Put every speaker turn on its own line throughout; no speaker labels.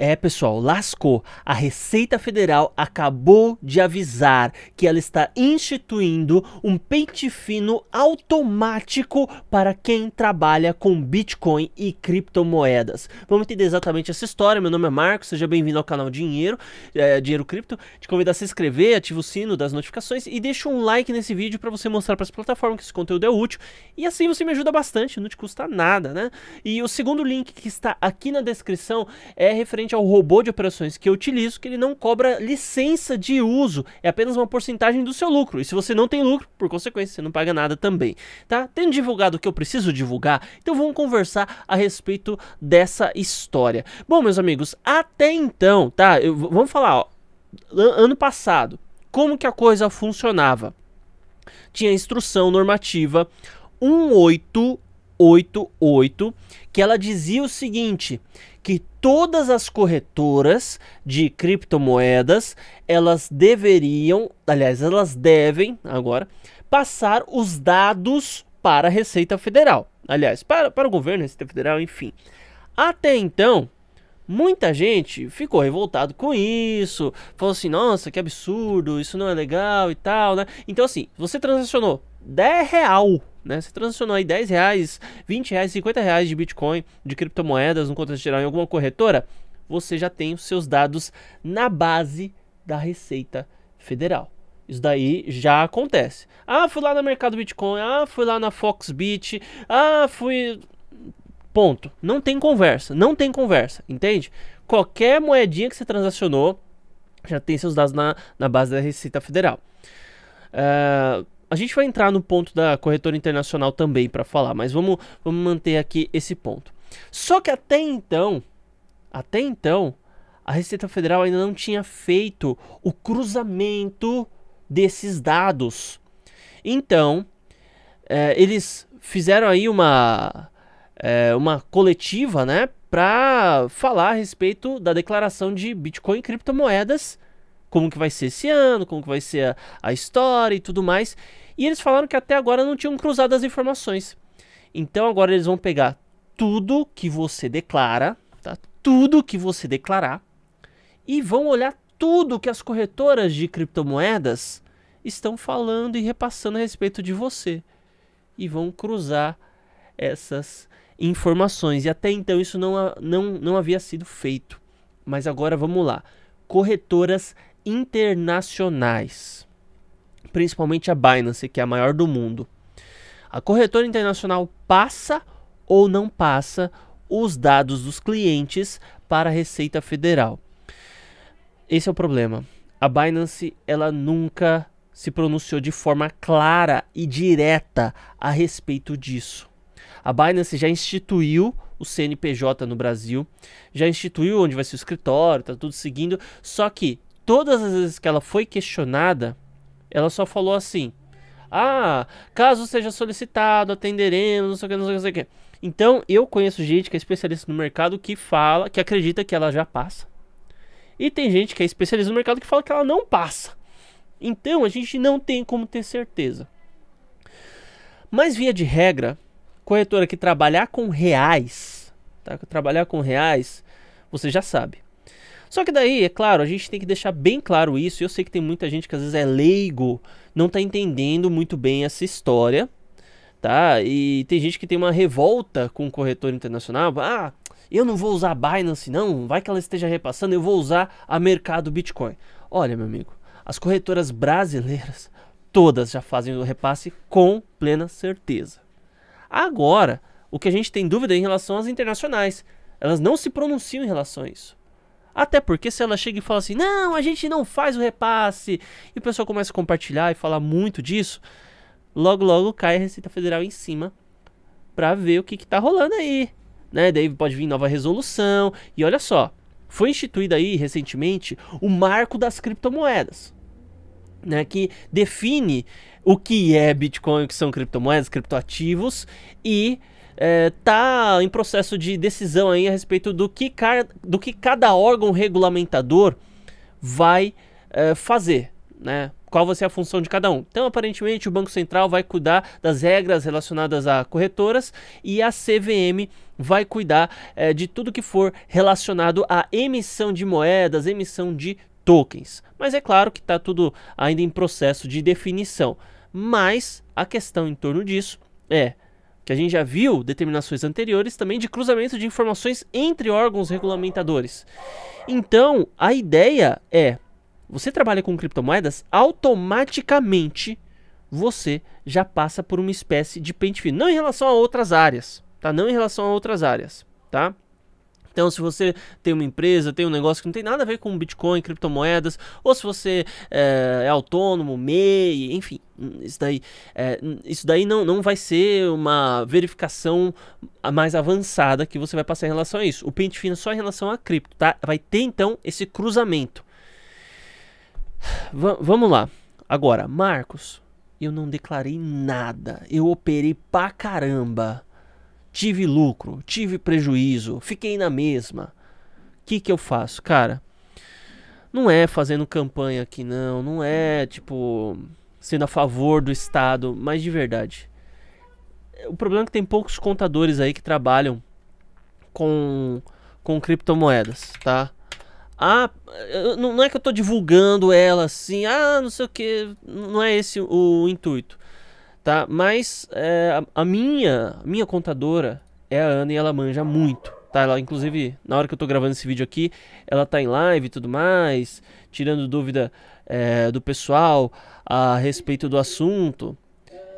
É, pessoal, lascou. A Receita Federal acabou de avisar que ela está instituindo um pente fino automático para quem trabalha com Bitcoin e criptomoedas. Vamos entender exatamente essa história. Meu nome é Marcos, seja bem-vindo ao canal Dinheiro, é, Dinheiro Cripto. Te convido a se inscrever, ativa o sino das notificações e deixa um like nesse vídeo para você mostrar para as plataformas que esse conteúdo é útil. E assim você me ajuda bastante, não te custa nada, né? E o segundo link que está aqui na descrição é referente referente ao é robô de operações que eu utilizo, que ele não cobra licença de uso, é apenas uma porcentagem do seu lucro. E se você não tem lucro, por consequência, você não paga nada também, tá? Tendo divulgado o que eu preciso divulgar, então vamos conversar a respeito dessa história. Bom, meus amigos, até então, tá? Eu, vamos falar, ó, ano passado, como que a coisa funcionava? Tinha a instrução normativa 1888, que ela dizia o seguinte, que todas as corretoras de criptomoedas, elas deveriam, aliás, elas devem agora passar os dados para a Receita Federal. Aliás, para, para o governo, Receita Federal, enfim. Até então, muita gente ficou revoltado com isso, falou assim: nossa, que absurdo, isso não é legal e tal, né? Então, assim, você transacionou 10 real né? Você transacionou aí 10 reais, 20 reais, 50 reais de Bitcoin, de criptomoedas, no contrato geral, em alguma corretora, você já tem os seus dados na base da Receita Federal. Isso daí já acontece. Ah, fui lá no mercado Bitcoin, ah, fui lá na Foxbit, ah, fui. Ponto. Não tem conversa, não tem conversa, entende? Qualquer moedinha que você transacionou já tem seus dados na, na base da Receita Federal. Uh, a gente vai entrar no ponto da corretora internacional também para falar, mas vamos, vamos manter aqui esse ponto. Só que até então, até então, a Receita Federal ainda não tinha feito o cruzamento desses dados. Então, é, eles fizeram aí uma, é, uma coletiva, né, para falar a respeito da declaração de Bitcoin e criptomoedas como que vai ser esse ano, como que vai ser a, a, história e tudo mais. E eles falaram que até agora não tinham cruzado as informações. Então agora eles vão pegar tudo que você declara, tá? Tudo que você declarar e vão olhar tudo que as corretoras de criptomoedas estão falando e repassando a respeito de você e vão cruzar essas informações. E até então isso não, não, não havia sido feito. Mas agora vamos lá. Corretoras internacionais principalmente a Binance, que é a maior do mundo. A corretora internacional passa ou não passa os dados dos clientes para a Receita Federal. Esse é o problema. A Binance ela nunca se pronunciou de forma clara e direta a respeito disso. A Binance já instituiu o CNPJ no Brasil, já instituiu onde vai ser o escritório, tá tudo seguindo, só que todas as vezes que ela foi questionada, ela só falou assim: Ah, caso seja solicitado, atenderemos, não sei o que, não sei o que, Então, eu conheço gente que é especialista no mercado que fala, que acredita que ela já passa. E tem gente que é especialista no mercado que fala que ela não passa. Então, a gente não tem como ter certeza. Mas, via de regra, corretora que trabalhar com reais, tá? trabalhar com reais, você já sabe. Só que daí, é claro, a gente tem que deixar bem claro isso. Eu sei que tem muita gente que às vezes é leigo, não está entendendo muito bem essa história, tá? E tem gente que tem uma revolta com o corretor internacional. Ah, eu não vou usar a Binance, não. Vai que ela esteja repassando, eu vou usar a mercado Bitcoin. Olha, meu amigo, as corretoras brasileiras todas já fazem o repasse com plena certeza. Agora, o que a gente tem dúvida é em relação às internacionais. Elas não se pronunciam em relação a isso. Até porque se ela chega e fala assim, não, a gente não faz o repasse, e o pessoal começa a compartilhar e falar muito disso, logo logo cai a Receita Federal em cima para ver o que, que tá rolando aí. Né? Daí pode vir nova resolução. E olha só, foi instituído aí recentemente o marco das criptomoedas. Né, que define o que é Bitcoin, o que são criptomoedas, criptoativos e está é, em processo de decisão aí a respeito do que, do que cada órgão regulamentador vai é, fazer, né? Qual vai ser a função de cada um? Então, aparentemente, o Banco Central vai cuidar das regras relacionadas a corretoras e a CVM vai cuidar é, de tudo que for relacionado à emissão de moedas, emissão de tokens. Mas é claro que está tudo ainda em processo de definição. Mas a questão em torno disso é que a gente já viu determinações anteriores também de cruzamento de informações entre órgãos regulamentadores. Então, a ideia é: você trabalha com criptomoedas, automaticamente você já passa por uma espécie de pente fino, não em relação a outras áreas, tá? Não em relação a outras áreas, tá? Então, se você tem uma empresa, tem um negócio que não tem nada a ver com Bitcoin, criptomoedas, ou se você é, é autônomo, MEI, enfim, hum, isso daí, é, isso daí não, não vai ser uma verificação mais avançada que você vai passar em relação a isso. O pente fino é só em relação a cripto, tá? Vai ter então esse cruzamento. V vamos lá. Agora, Marcos, eu não declarei nada. Eu operei pra caramba. Tive lucro, tive prejuízo, fiquei na mesma. O que, que eu faço? Cara, não é fazendo campanha aqui, não. Não é, tipo, sendo a favor do Estado, mas de verdade. O problema é que tem poucos contadores aí que trabalham com, com criptomoedas, tá? Ah, não é que eu tô divulgando ela assim, ah, não sei o que, não é esse o intuito tá? Mas é, a minha, a minha contadora é a Ana e ela manja muito, tá? Ela, inclusive, na hora que eu tô gravando esse vídeo aqui, ela tá em live e tudo mais, tirando dúvida é, do pessoal a respeito do assunto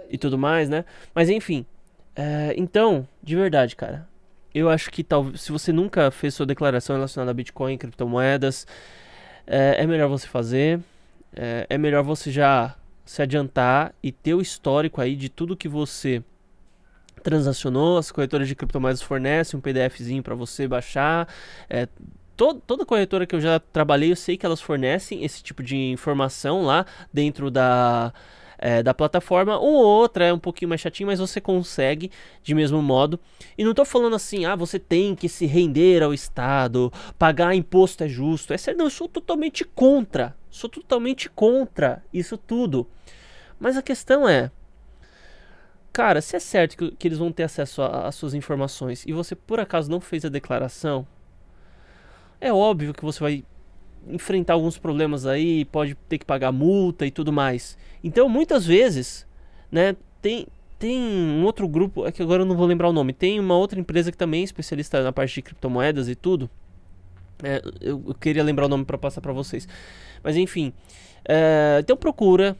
e tudo mais, né? Mas enfim, é, então, de verdade, cara, eu acho que talvez, se você nunca fez sua declaração relacionada a Bitcoin, criptomoedas, é, é, melhor você fazer. É, é melhor você já se adiantar e ter o histórico aí de tudo que você transacionou, as corretoras de criptomoedas fornecem um PDFzinho para você baixar. É, todo, toda corretora que eu já trabalhei, eu sei que elas fornecem esse tipo de informação lá dentro da, é, da plataforma. ou outra é um pouquinho mais chatinho, mas você consegue de mesmo modo. E não estou falando assim, ah, você tem que se render ao Estado, pagar imposto é justo. Essa não, eu sou totalmente contra Sou totalmente contra isso tudo. Mas a questão é, cara, se é certo que, que eles vão ter acesso às suas informações e você por acaso não fez a declaração, é óbvio que você vai enfrentar alguns problemas aí, pode ter que pagar multa e tudo mais. Então, muitas vezes, né, tem tem um outro grupo, é que agora eu não vou lembrar o nome, tem uma outra empresa que também é especialista na parte de criptomoedas e tudo, é, eu, eu, queria lembrar o nome para passar para vocês. Mas enfim. É, então procura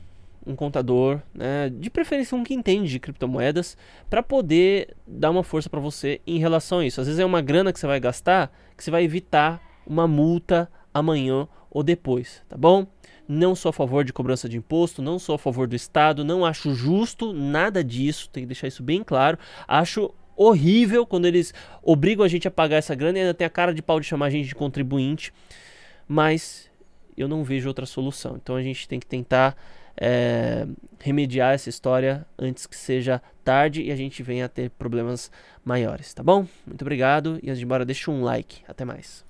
um contador, né, de preferência um que entende de criptomoedas, para poder dar uma força para você em relação a isso. Às vezes é uma grana que você vai gastar que você vai evitar uma multa amanhã ou depois, tá bom? Não sou a favor de cobrança de imposto, não sou a favor do Estado, não acho justo nada disso, tem que deixar isso bem claro. Acho horrível quando eles obrigam a gente a pagar essa grana e ainda tem a cara de pau de chamar a gente de contribuinte. Mas eu não vejo outra solução. Então a gente tem que tentar é, remediar essa história antes que seja tarde e a gente venha a ter problemas maiores, tá bom? Muito obrigado e antes de ir embora, deixa um like. Até mais.